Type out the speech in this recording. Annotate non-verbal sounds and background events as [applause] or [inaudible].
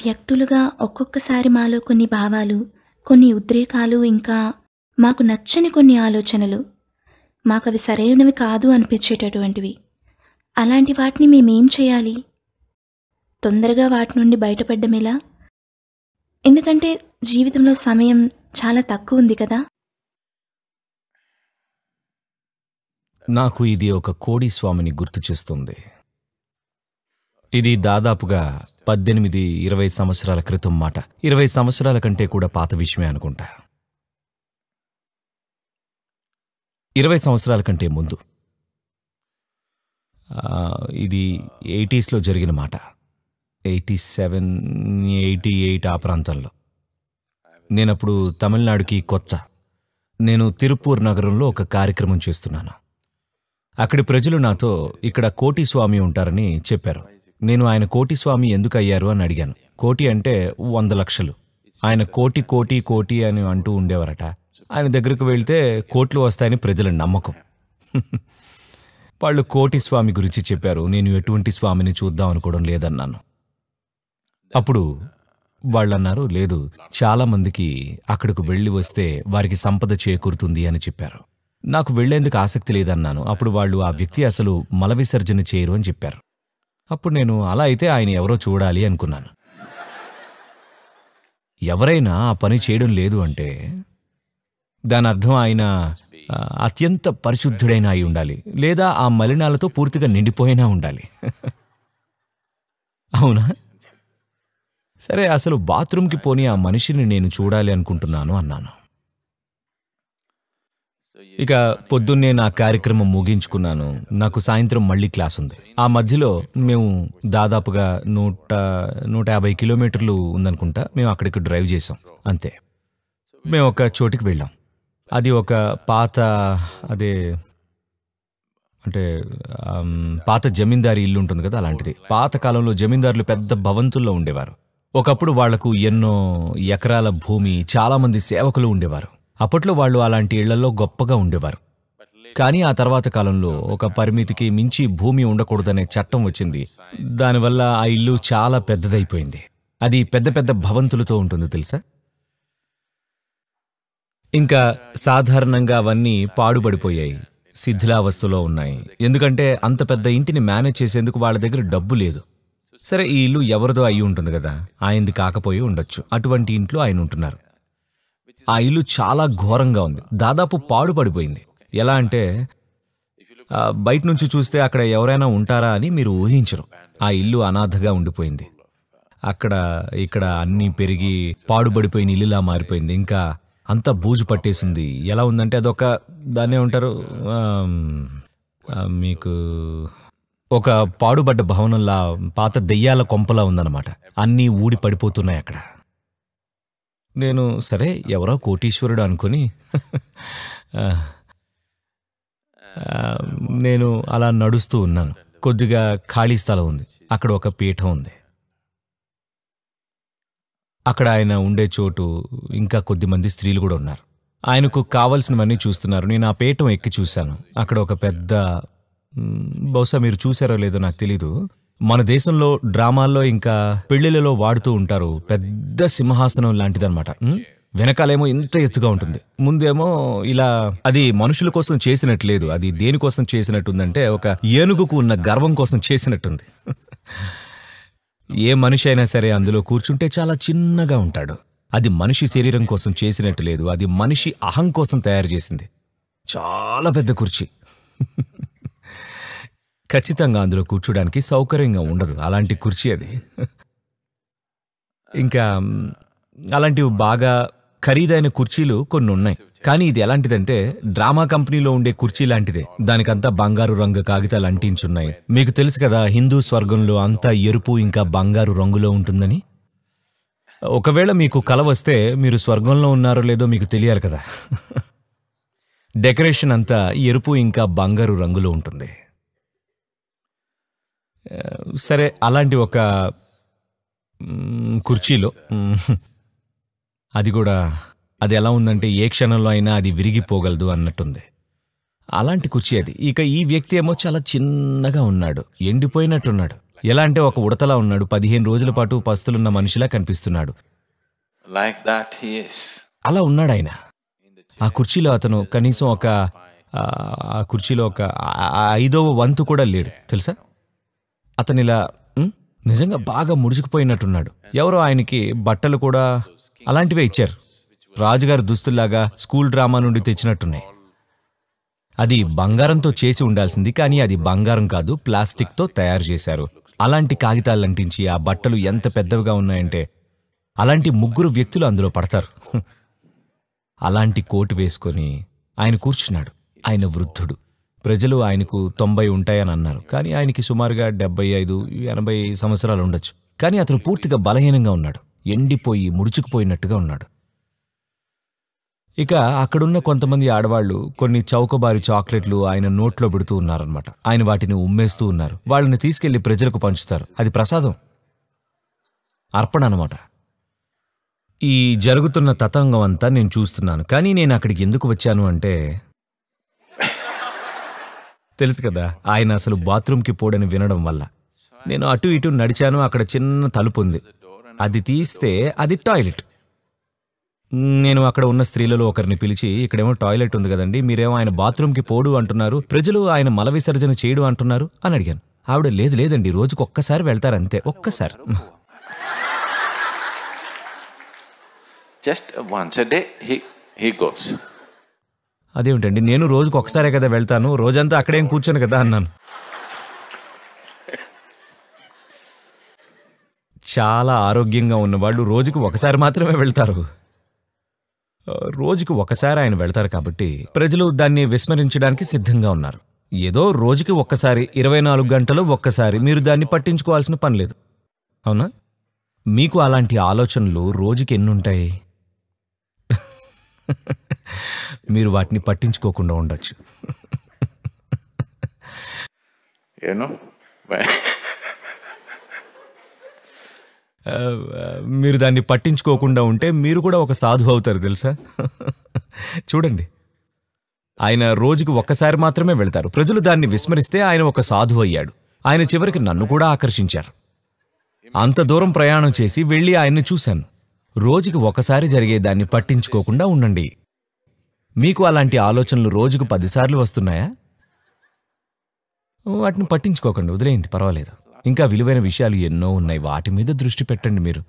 వ్యక్తులుగా ఒక్కొక్కసారి మాలో కొన్ని భావాలు కొన్ని ఉద్రేకాలు ఇంకా మాకు నచ్చని కొన్ని ఆలోచనలు మాకు అవి సరైనవి కాదు అనిపించేటటువంటివి అలాంటి వాటిని మేమేం చేయాలి తొందరగా వాటి నుండి బయటపడ్డం ఎలా ఎందుకంటే జీవితంలో సమయం చాలా తక్కువ ఉంది కదా నాకు ఇది ఒక కోడి స్వామిని గుర్తు చేస్తుంది ఇది దాదాపుగా పద్దెనిమిది ఇరవై సంవత్సరాల క్రితం మాట ఇరవై సంవత్సరాల కంటే కూడా పాత విషయమే అనుకుంటా ఇరవై సంవత్సరాల కంటే ముందు ఇది ఎయిటీస్లో జరిగిన మాట ఎయిటీ సెవెన్ ఎయిటీ ఎయిట్ ఆ ప్రాంతంలో నేనప్పుడు తమిళనాడుకి కొత్త నేను తిరుపూర్ నగరంలో ఒక కార్యక్రమం చేస్తున్నాను అక్కడి ప్రజలు నాతో ఇక్కడ కోటి స్వామి ఉంటారని చెప్పారు నేను ఆయన కోటిస్వామి ఎందుకు అయ్యారు అని అడిగాను కోటి అంటే వంద లక్షలు ఆయన కోటి కోటి కోటి అని అంటూ ఉండేవారట ఆయన దగ్గరకు వెళ్తే కోట్లు వస్తాయని ప్రజల నమ్మకం వాళ్ళు కోటి స్వామి గురించి చెప్పారు నేను ఎటువంటి స్వామిని చూద్దాం అనుకోవడం లేదన్నాను అప్పుడు వాళ్ళన్నారు లేదు చాలామందికి అక్కడికి వెళ్ళి వస్తే వారికి సంపద చేకూరుతుంది అని చెప్పారు నాకు వెళ్లేందుకు ఆసక్తి లేదన్నాను అప్పుడు వాళ్ళు ఆ వ్యక్తి అసలు మల విసర్జన చేయరు అని చెప్పారు అప్పుడు నేను అలా అయితే ఆయన ఎవరో చూడాలి అనుకున్నాను ఎవరైనా ఆ పని చేయడం లేదు అంటే దాని అర్థం ఆయన అత్యంత పరిశుద్ధుడైన అయి ఉండాలి లేదా ఆ మలినాలతో పూర్తిగా నిండిపోయినా ఉండాలి [laughs] అవునా సరే అసలు బాత్రూమ్కి పోని ఆ మనిషిని నేను చూడాలి అనుకుంటున్నాను అన్నాను ఇక పొద్దున్నే నా కార్యక్రమం ముగించుకున్నాను నాకు సాయంత్రం మళ్ళీ క్లాస్ ఉంది ఆ మధ్యలో మేము దాదాపుగా నూట నూట యాభై కిలోమీటర్లు ఉందనుకుంటా మేము అక్కడికి డ్రైవ్ చేసాం అంతే మేము ఒక చోటికి వెళ్ళాం అది ఒక పాత అదే అంటే పాత జమీందారీ ఇల్లు ఉంటుంది కదా అలాంటిది పాత కాలంలో జమీందారులు పెద్ద భవంతుల్లో ఉండేవారు ఒకప్పుడు వాళ్లకు ఎన్నో ఎకరాల భూమి చాలామంది సేవకులు ఉండేవారు అప్పట్లో వాళ్ళు అలాంటి ఇళ్లలో గొప్పగా ఉండేవారు కానీ ఆ తర్వాత కాలంలో ఒక పరిమితికి మించి భూమి ఉండకూడదనే చట్టం వచ్చింది దానివల్ల ఆ ఇల్లు చాలా పెద్దదైపోయింది అది పెద్ద పెద్ద భవంతులతో ఉంటుంది తెలుసా ఇంకా సాధారణంగా అవన్నీ పాడుపడిపోయాయి శిథిలావస్థలో ఉన్నాయి ఎందుకంటే అంత పెద్ద ఇంటిని మేనేజ్ చేసేందుకు వాళ్ళ దగ్గర డబ్బు లేదు సరే ఈ ఇల్లు ఎవరిదో అయి ఉంటుంది కదా ఆయనది కాకపోయి ఉండొచ్చు అటువంటి ఇంట్లో ఆయన ఉంటున్నారు ఆ ఇల్లు చాలా ఘోరంగా ఉంది దాదాపు పాడుపడిపోయింది ఎలా అంటే బయట నుంచి చూస్తే అక్కడ ఎవరైనా ఉంటారా అని మీరు ఊహించరు ఆ ఇల్లు అనాథగా ఉండిపోయింది అక్కడ ఇక్కడ అన్నీ పెరిగి పాడుబడిపోయిన ఇల్లులా మారిపోయింది ఇంకా అంతా బూజు పట్టేసింది ఎలా ఉందంటే అదొక దాన్నే ఉంటారు మీకు ఒక పాడుబడ్డ భవనంలా పాత దెయ్యాల కొంపలా ఉందన్నమాట అన్నీ ఊడి పడిపోతున్నాయి అక్కడ నేను సరే ఎవరో కోటీశ్వరుడు అనుకుని నేను అలా నడుస్తూ ఉన్నాను కొద్దిగా ఖాళీ స్థలం ఉంది అక్కడ ఒక పీఠం ఉంది అక్కడ ఆయన ఉండే చోటు ఇంకా కొద్దిమంది స్త్రీలు కూడా ఉన్నారు ఆయనకు కావలసినవన్నీ చూస్తున్నారు నేను ఆ పీఠం ఎక్కి చూశాను అక్కడ ఒక పెద్ద బహుశా మీరు చూసారో లేదో నాకు తెలీదు మన దేశంలో డ్రామాల్లో ఇంకా పెళ్లిళ్ళలో వాడుతూ ఉంటారు పెద్ద సింహాసనం లాంటిదన్నమాట వెనకాలేమో ఇంత ఎత్తుగా ఉంటుంది ముందేమో ఇలా అది మనుషుల కోసం చేసినట్లేదు అది దేనికోసం చేసినట్టుందంటే ఒక ఏనుగుకు ఉన్న గర్వం కోసం చేసినట్టుంది ఏ మనిషి అయినా సరే అందులో కూర్చుంటే చాలా చిన్నగా ఉంటాడు అది మనిషి శరీరం కోసం చేసినట్టు లేదు అది మనిషి అహం కోసం తయారు చేసింది చాలా పెద్ద కుర్చీ ఖచ్చితంగా అందులో కూర్చోడానికి సౌకర్యంగా ఉండదు అలాంటి కుర్చీ అది ఇంకా అలాంటివి బాగా ఖరీదైన కుర్చీలు కొన్ని ఉన్నాయి కానీ ఇది ఎలాంటిదంటే డ్రామా కంపెనీలో ఉండే కుర్చీ లాంటిదే దానికంతా బంగారు రంగు కాగితాలు అంటించున్నాయి మీకు తెలుసు కదా హిందూ స్వర్గంలో అంతా ఎరుపు ఇంకా బంగారు రంగులో ఉంటుందని ఒకవేళ మీకు కల వస్తే మీరు స్వర్గంలో ఉన్నారో లేదో మీకు తెలియాలి కదా డెకరేషన్ అంతా ఎరుపు ఇంకా బంగారు రంగులో ఉంటుంది సరే అలాంటి ఒక కుర్చీలో అది కూడా అది ఎలా ఉందంటే ఏ క్షణంలో అయినా అది విరిగిపోగలదు అన్నట్టుంది అలాంటి కుర్చీ అది ఇక ఈ వ్యక్తి ఏమో చాలా చిన్నగా ఉన్నాడు ఎండిపోయినట్టున్నాడు ఎలా అంటే ఒక ఉడతలా ఉన్నాడు పదిహేను రోజుల పాటు పస్తులున్న మనిషిలా కనిపిస్తున్నాడు లైక్ దాట్ అలా ఉన్నాడు ఆయన ఆ కుర్చీలో అతను కనీసం ఒక ఆ కుర్చీలో ఒక ఐదవ వంతు కూడా లేడు తెలుసా అతనిలా నిజంగా బాగా ముడుచుకుపోయినట్టున్నాడు ఎవరో ఆయనకి బట్టలు కూడా అలాంటివే ఇచ్చారు రాజుగారి దుస్తుల్లాగా స్కూల్ డ్రామా నుండి తెచ్చినట్టున్నాయి అది బంగారంతో చేసి ఉండాల్సింది కానీ అది బంగారం కాదు ప్లాస్టిక్తో తయారు చేశారు అలాంటి కాగితాలు అంటించి ఆ బట్టలు ఎంత పెద్దవిగా ఉన్నాయంటే అలాంటి ముగ్గురు వ్యక్తులు అందులో పడతారు [laughs] అలాంటి కోటు వేసుకొని ఆయన కూర్చున్నాడు ఆయన వృద్ధుడు ప్రజలు ఆయనకు తొంభై ఉంటాయని అన్నారు కానీ ఆయనకి సుమారుగా డెబ్బై ఐదు ఎనభై సంవత్సరాలు ఉండొచ్చు కానీ అతను పూర్తిగా బలహీనంగా ఉన్నాడు ఎండిపోయి ముడుచుకుపోయినట్టుగా ఉన్నాడు ఇక అక్కడున్న కొంతమంది ఆడవాళ్లు కొన్ని చౌకబారి చాక్లెట్లు ఆయన నోట్లో పెడుతూ ఉన్నారనమాట ఆయన వాటిని ఉమ్మేస్తూ ఉన్నారు వాళ్ళని తీసుకెళ్లి ప్రజలకు పంచుతారు అది ప్రసాదం అర్పణ అనమాట ఈ జరుగుతున్న తతంగం అంతా నేను చూస్తున్నాను కానీ నేను అక్కడికి ఎందుకు వచ్చాను అంటే తెలుసు కదా ఆయన అసలు బాత్రూమ్కి పోడని వినడం వల్ల నేను అటు ఇటు నడిచాను అక్కడ చిన్న తలుపు ఉంది అది తీస్తే అది టాయిలెట్ నేను అక్కడ ఉన్న స్త్రీలలో ఒకరిని పిలిచి ఇక్కడేమో టాయిలెట్ ఉంది కదండి మీరేమో ఆయన బాత్రూమ్కి పోడు అంటున్నారు ప్రజలు ఆయన మల విసర్జన చేయడు అంటున్నారు అని అడిగాను ఆవిడ లేదు లేదండి రోజుకు ఒక్కసారి వెళ్తారంతే ఒక్కసారి just once day he he goes అదేమిటండి నేను రోజుకు ఒకసారే కదా వెళ్తాను రోజంతా అక్కడేం కూర్చోను కదా అన్నాను చాలా ఆరోగ్యంగా ఉన్నవాళ్ళు రోజుకు ఒకసారి మాత్రమే వెళ్తారు రోజుకు ఒకసారి ఆయన వెళ్తారు కాబట్టి ప్రజలు దాన్ని విస్మరించడానికి సిద్ధంగా ఉన్నారు ఏదో రోజుకి ఒక్కసారి ఇరవై నాలుగు గంటలు ఒక్కసారి మీరు దాన్ని పట్టించుకోవాల్సిన పని లేదు అవునా మీకు అలాంటి ఆలోచనలు రోజుకి ఎన్నుంటాయి [laughs] మీరు వాటిని పట్టించుకోకుండా ఉండొచ్చు మీరు దాన్ని పట్టించుకోకుండా ఉంటే మీరు కూడా ఒక సాధు అవుతారు తెలుసా చూడండి ఆయన రోజుకు ఒక్కసారి మాత్రమే వెళ్తారు ప్రజలు దాన్ని విస్మరిస్తే ఆయన ఒక సాధు అయ్యాడు ఆయన చివరికి నన్ను కూడా ఆకర్షించారు అంత దూరం ప్రయాణం చేసి వెళ్ళి ఆయన్ని చూశాను రోజుకి ఒకసారి జరిగే దాన్ని పట్టించుకోకుండా ఉండండి మీకు అలాంటి ఆలోచనలు రోజుకు పదిసార్లు వస్తున్నాయా వాటిని పట్టించుకోకండి వదిలేయండి పర్వాలేదు ఇంకా విలువైన విషయాలు ఎన్నో ఉన్నాయి వాటి మీద దృష్టి పెట్టండి మీరు